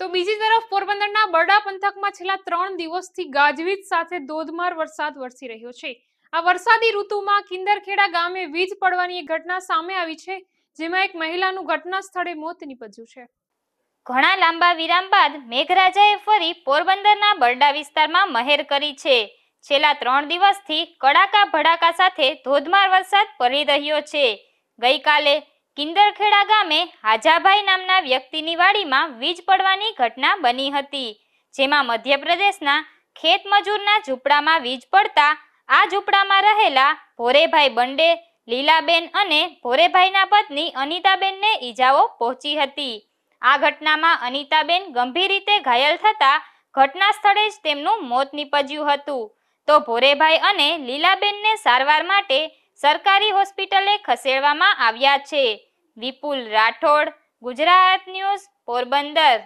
તો બીજી તરફ પોરબંદરના બરડા પંથકમાં છેલ્લા ત્રણ દિવસથી ગાજવીજ સાથે ધોધમાર વરસાદ વરસી રહ્યો છે આ વરસાદી ઋતુમાં કિંદરખેડા ગામે વીજ પડવાની એક ઘટના સામે આવી છે જેમાં એક મહિલાનું ઘટના સ્થળે મોત નીપજ્યું છે ઘણા લાંબા વિરામ બાદ મેઘરાજાએ ફરી પોરબંદરના બરડા વિસ્તારમાં મહેર કરી છે છેલ્લા ત્રણ દિવસથી કડાકા ભડાકા સાથે ધોધમાર વરસાદ પડી રહ્યો છે ગઈકાલે કિંદરખેડા ગામે હાજાભાઈ નામના વ્યક્તિની વાડીમાં વીજ પડવાની ઘટના બની હતી જેમાં મધ્યપ્રદેશના ખેત મજૂરના ઝૂંપડામાં વીજ પડતા આ ઝૂંપડામાં રહેલા ભોરેભાઈ બંડે લીલાબેન અને ભોરેભાઈના પત્ની અનિતાબેનને ઈજાઓ પહોંચી હતી આ ઘટનામાં અનિતાબેન ગંભીર રીતે ઘાયલ થતા ઘટના સ્થળે જ તેમનું મોત નીપજ્યું હતું તો ભોરેભાઈ અને લીલાબેનને સારવાર માટે સરકારી હોસ્પિટલે ખસેડવામાં આવ્યા છે વિપુલ રાઠોડ ગુજરાત ન્યૂઝ પોરબંદર